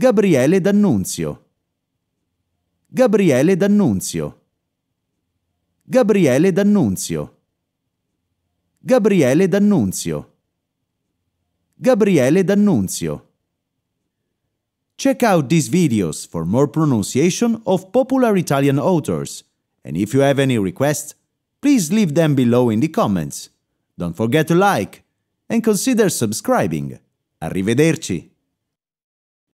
Gabriele D'Annunzio. Gabriele D'Annunzio. Gabriele D'Annunzio. Gabriele D'Annunzio. Gabriele D'Annunzio. Check out these videos for more pronunciation of popular Italian authors. And if you have any requests, please leave them below in the comments. Don't forget to like and consider subscribing. Arrivederci!